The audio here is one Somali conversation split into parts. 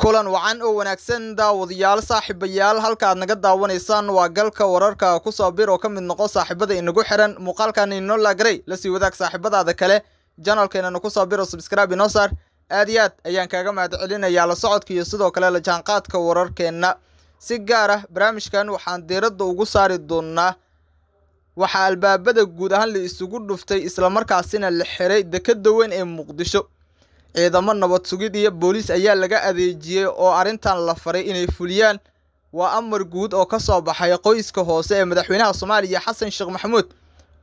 kulan wacan oo wanaagsan daawadayaal saaxiibayaal halka aad naga daawanaysaan waa galka wararka ku soo bir oo ka mid noqo saaxiibada inagu xiran muuqaalkan inoo laagarey lasii wadaag saaxiibadaada kale janalkeenana ku soo biro subscribe inoo saar aad iyo aad ayaan kaaga mahadcelinayaa la socodka iyo sidoo kale la jaanqaadka wararkeenna si gaar ah barnaamijkan waxaan diiradda ugu saari doonnaa waxaa albaabada guud ahaan la isugu dhuftay islamarkaasina la xiray dekedda weyn ee muqdisho ciidamo nabad sugid iyo booliis ayaa laga adeejiyey oo arrintan la faray inay fuliyaan waa amar guud oo ka soo baxay qoyska hoose ee madaxweynaha soomaaliya xasan sheekh maxamuud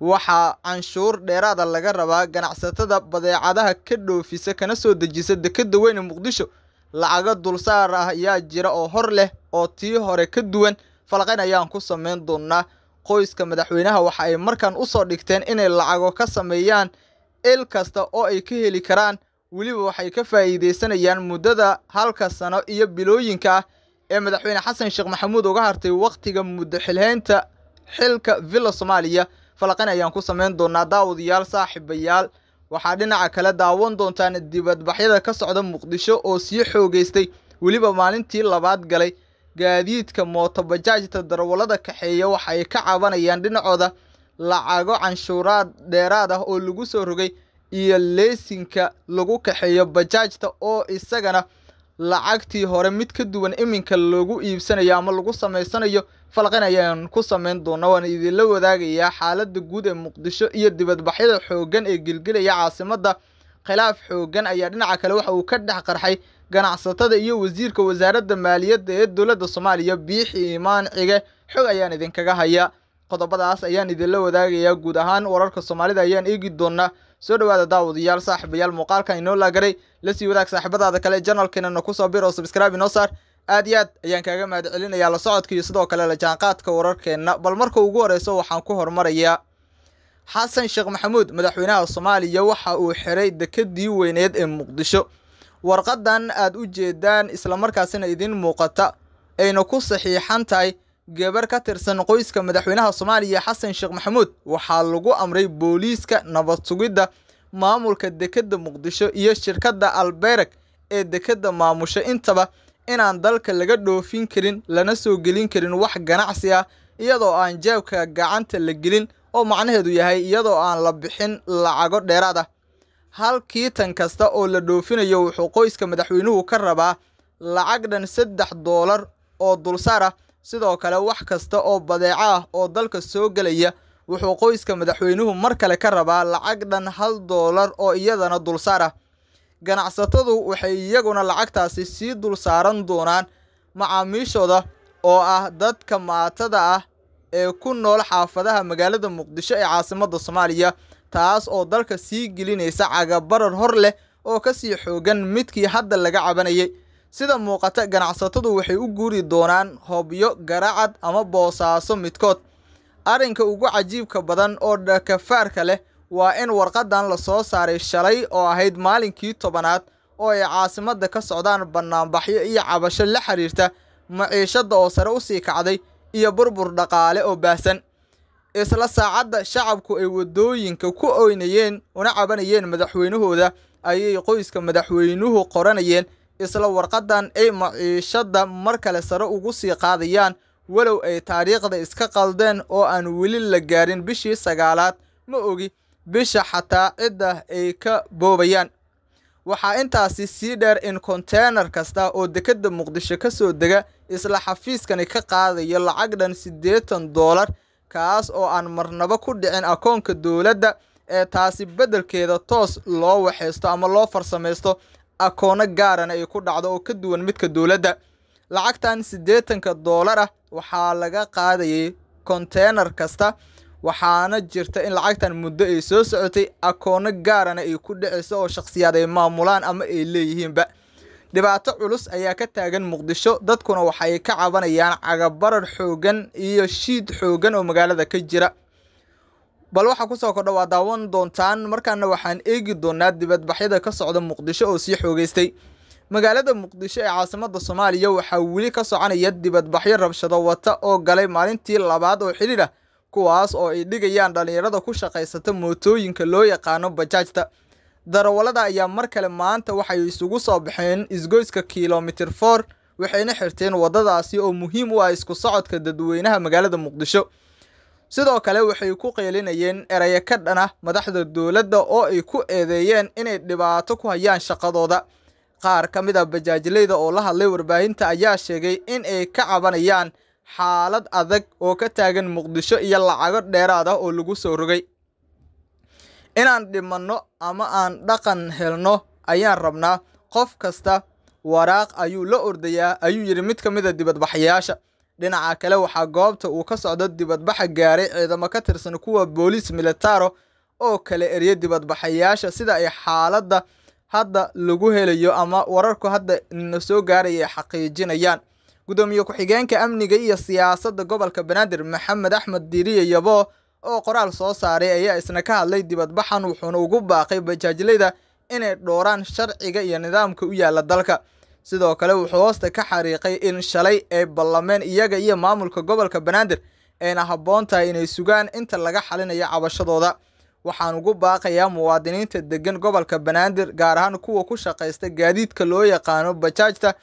waxaa canshuur dheeraada laga rabaa ganacsatada badeecadaha ka dhoofisa kana soo dejisa dekedda weyne muqdisho lacago dulsaar ah ayaa jira oo hor leh oo tii hore ka duwan falqayn ayaan ku samayn doonnaa qoyska madaxweynaha waxa ay markan usoo dhigteen inay lacago ka sameeyaan il kasta oo ay ka heli karaan weliba waxay ka faa'iidaysanayaan muddada halka sano iyo bilooyinka ee madaxweyne xasan sheekh maxamuud uga hartay wakhtiga muddo xilhaynta xilka villa soomaaliya falaqan ayaan ku samayn doonaa daawadayaal saaxiibayaal waxaa dhinaca kale daawan doontaan dibadbaxyada ka socda muqdisho oo sii xoogaystay weliba maalintii labaad galay gaadiidka mootobajaajta darwallada kaxeeya waxay ka cabanayaan dhinacooda lacago canshuuraad dheeraad ah oo lagu soo rogay iyo leesinka lagu kaxeeyo bajaajta oo isagana lacagtii hore mid ka duwan iminka lagu iibsanayo ama lagu samaysanayo falqin ayaan ku samayn doonaa waan idinla wadaagayaa xaaladda guud ee muqdisho iyo dibadbaxyada xooggan ee gelgelaya caasimadda khilaaf xooggan ayaa dhinaca kale waxa uu ka dhex qarxay ganacsatada iyo wasiirka wasaaradda maaliyadda ee dowladda soomaaliya biixi imaan cige xog ayaan idinkaga hayaa qodobadaas ayaan idinla wadaagayaa guud ahaan wararka soomaalida ayaan eegi doonaa soo dhowaada daawadayaal saaxiibayaal muuqaalkan inoo laagaray la sii wadaag saaxiibadaada kale janalkiinana kusoo bir oo subscribe inoo saar aad iyo aad ayaan kaaga mahadcelinayaa la socodka iyo sidoo kale la jaanqaadka wararkeenna bal marka ugu horeyso waxaan ku hormarayaa xasan sheekh maxamuud madaxweynaha soomaaliya waxa uu xiray dekedii weyneed ee muqdisho warqaddan aad u jeedaan isla markaasina idiin muuqata ayna ku saxiixan tahay gabar ka tirsan qoyska madaxweynaha soomaaliya xasan sheekh maxamuud waxaa lagu amray booliiska nabad sugidda maamulka dekedda muqdisho iyo shirkadda albereg ee dekedda maamusha intaba inaan dalka laga dhoofin karin lana soo gelin karin wax ganacsi ah iyadoo aan jeebka gacanta la gelin oo macnaheedu yahay iyadoo aan la bixin lacago dheeraad ah halkii tan kasta oo la dhoofinayo wuxuu qoyska madaxweynuhu ka rabaa lacag dhan saddex doolar oo dulsaar ah sidoo kale wax kasta oo badeeco ah oo dalka soo gelaya wuxuu qoyska madaxweynuhu mar kale ka rabaa lacag dhan hal doolar oo iyadana dulsaar ah ganacsatadu waxay iyaguna lacagtaasi sii dul saaran doonaan macaamiishooda oo ah dadka maatada ah ee ku nool xaafadaha magaalada muqdisho ee caasimadda soomaaliya taas oo dalka sii gelinaysa cagabarar hor leh oo ka sii xoogan midkii hadda laga cabanayay sida muuqata ganacsatadu waxay u guuri doonaan hoobyo garacad ama boosaaso midkood arrinka ugu cajiibka badan oo dhakafaarka leh waa in warqadan lasoo saaray shalay oo ahayd maalinkii tobanaad oo ay caasimadda ka socdaan bannaanbaxyo iyo cabasho la xiriirta maciishadda oo sare u sii kacday iyo burbur dhaqaale oo baahsan isla saacadda shacabku ay waddooyinka ku oynayeen una cabanayeen madaxweynahooda ayay qoyska madaxweynuhu qoranayeen isla warqadan ay maciishadda mar kale sare ugu sii qaadayaan walow ay taariikhda iska qaldeen oo aan weli la gaarin bishii sagaalaad ma ogi bisha xataa cidda ay ka boobayaan waxaa intaasi sii dheer in konteynar kasta oo dekedda muqdisho ka soo dega isla xafiiskani ka qaadayo lacag dhan siddeetan doolar kaas oo aan marnaba ku dhicin akoonka dowladda ee taasi beddelkeeda toos loo waxaysto ama loo farsamaysto akoono gaarana ay ku dhacdo oo ka duwan midka dowladda lacagtan siddeetanka doolar ah waxaa laga qaadayay konteynar kasta waxaana jirta in lacagtan muddo ay soo socotay akoono gaarana ay ku dhacayso oo shakhsiyaad ay maamulaan ama ay leeyihiinba dhibaato culus ayaa ka taagan muqdisho dadkuna waxay ka cabanayaan cagabarar xoogan iyo shiid xoogan oo magaalada ka jira bal waxaa kusoo kordha waa daawan doontaan markaana waxaan eegi doonaa dibadbaxyada ka socda muqdisho oo sii xoogaystay magaalada muqdisho ee caasimada soomaaliya waxaa weli ka soconaya dibadbaxyo rabshado wata oo galay maalintii labaad oo xidhiid ah kuwaas oo ay dhigayaan dhallinyarada ku shaqaysata mootooyinka loo yaqaano bajaajta darawallada ayaa mar kale maanta waxay isugu soo baxeen isgoyska kilomitir for waxayna xirteen waddadaasi oo muhiim u ah isku socodka dadweynaha magaalada muqdisho sidoo kale waxay ku qeylinayeen erayo ka dhan madaxda dowladda oo ay ku eedeeyeen inay dhibaato ku hayaan shaqadooda qaar ka mid a bajaajilayda oo la hadlay warbaahinta ayaa sheegay in ay ka cabanayaan xaalad adag oo ka taagan muqdisho iyo lacago dheeraad ah oo lagu soo rogay inaan dhimanno ama aan dhaqan helno ayaan rabnaa qof kasta waraaq ayuu la ordayaa ayuu yidhi mid ka mid a dibadbaxayaasha dhinaca kale waxaa goobta uu ka socdo dibadbaxa gaaray ciidamo ka tirsan kuwa booliis militaaro oo kale eryo dibadbaxayaasha sida ay xaaladda hadda lagu helayo ama wararku hadda ina soo gaaraya ay xaqiijinayaan gudoomiye ku-xigeenka amniga iyo siyaasadda gobolka banaadir maxamed axmed diiriye yabo oo qoraal soo saaray ayaa isna ka hadlay dibadbaxan wuxuuna ugu baaqay bajaajlada inay dhooraan sharciga iyo nidaamka u yaalla dalka sidoo kale wuxuu hoosta ka xariiqay in shalay ee ballameen iyaga iyo maamulka gobolka banaadir ayna habboon tahay inay sugaan inta laga xalinayo cabashadooda waxaan ugu baaqayaa muwaadiniinta deggan gobolka banaadir gaar ahaan kuwa ku shaqaysta gaadiidka loo yaqaano bajaajta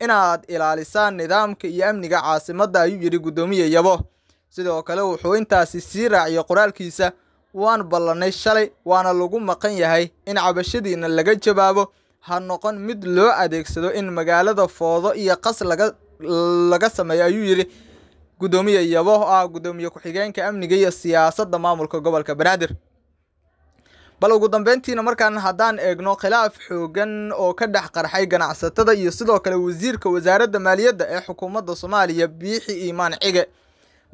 inaad ilaalisaan nidaamka iyo amniga caasimadda ayuu yidhi guddoomiye yabo sidoo kale wuxuu intaasi sii raaciyay qoraalkiisa waan ballannay shalay waana lagu maqan yahay in cabashadiina laga jawaabo ha noqon mid loo adeegsado in magaalada foodo iyo qas laga sameeyo ayuu yidhi gudoomiye yaboh oo ah gudoomiye ku-xigeenka amniga iyo siyaasadda maamulka gobolka banaadir bal ugu dambeyntiina markaan haddaan eegno khilaaf xoogan oo ka dhex qarxay ganacsatada iyo sidoo kale wasiirka wasaaradda maaliyadda ee xukuumadda soomaaliya biixi iimaan cige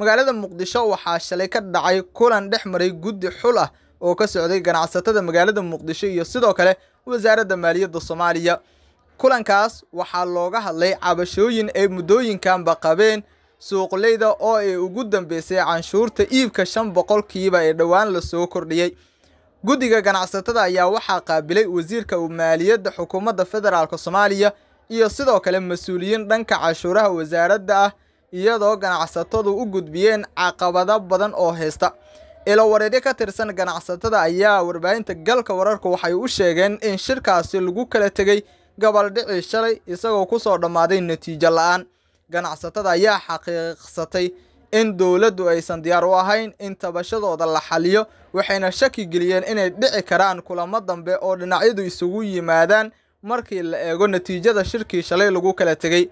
magaalada muqdisho waxaa shalay ka dhacay kulan dhex maray guddi xul ah oo ka socday ganacsatada magaalada muqdisho iyo sidoo kale wasaaradda maaliyadda soomaaliya kulankaas waxaa looga hadlay cabashooyin ay muddooyinkanba qabeen suuqleyda oo ay ugu dambeysay canshuurta iibka shan boqolkiiba ee dhowaan lasoo kordhiyey guddiga ganacsatada ayaa waxaa qaabilay wasiirka maaliyadda xukuumadda federaalk soomaaliya iyo sidoo kale mas-uuliyiin dhanka canshuuraha wasaaradda ah iyadoo ganacsatadu u gudbiyeen caqabado badan oo haysta ilo wareeryo ka tirsan ganacsatada ayaa warbaahinta galka wararku waxay u sheegeen in shirkaasi lagu kala tegey gobaldhicii shalay isagoo ku soo dhammaaday natiijo la'aan ganacsatada ayaa xaqiiqsatay in dowladdu aysan diyaar u ahayn in tabashadooda la xaliyo waxayna shaki geliyeen inay dhici karaan kulamo dambe oo dhinacyadu isugu yimaadaan markii la eego natiijada shirkii shalay lagu kala tegey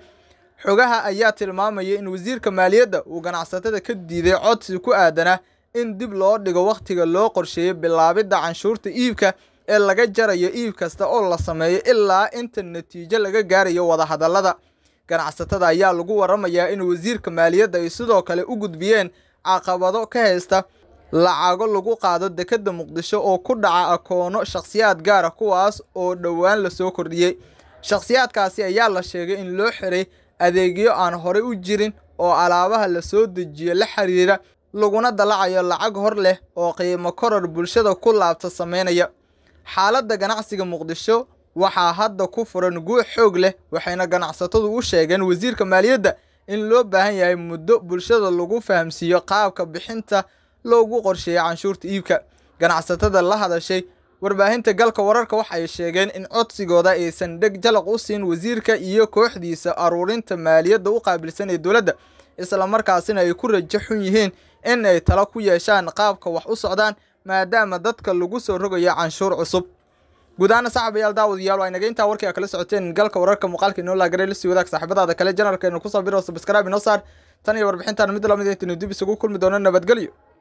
xogaha ayaa tilmaamaya in wasiirka maaliyadda uu ganacsatada ka diiday codsi ku aadana in dib loo dhigo wakhtiga loo qorsheeyo bilaabidda canshuurta iibka ee laga jarayo iib kasta oo la sameeyo ilaa inta natiijo laga gaarayo wadahadallada ganacsatada ayaa lagu warramayaa in wasiirka maaliyadda ay sidoo kale u gudbiyeen caqabado ka haysta lacago lagu qaado dekedda muqdisho oo ku dhaca akoono shakhsiyaad gaara ah, kuwaas oo dhowaan lasoo kordhiyey shakhsiyaadkaasi ayaa la sheegay in loo xiray adeegyo aan horey u jirin oo alaabaha lasoo dejiyo la xiriira laguna dalacayo lacag hor leh oo qiimo koror bulshada ku laabta samaynaya xaaladda ganacsiga muqdisho waxaa hadda ku furan guux xoog leh waxayna ganacsatadu u sheegeen wasiirka maaliyadda in loo baahan yahay muddo bulshada lagu fahamsiiyo qaabka bixinta loogu qorsheeyo canshuurta iibka ganacsatada la hadashay warbaahinta galka wararka waxay sheegeen in codsigooda aysan dheg jalaq u siin wasiirka iyo kooxdiisa aruurinta maaliyadda u qaabilsan ee dowladda isla markaasina ay ku rajo xun yihiin in ay talo ku yeeshaan qaabka wax u socdaan maadaama dadka lagu soo rogayo canshuur cusub guudahaana saaxib daawad iyaal waa inaga intaa warkii a kala socoteen galka wararka muuqaalka inoo laagaray lasii wadaag saaxiibadaada kale janarka inu ku soo biro subscribe inoo saar tan iyo warbixintan mid lamid ah intainu dib isugu kulmi doono nabadgelyo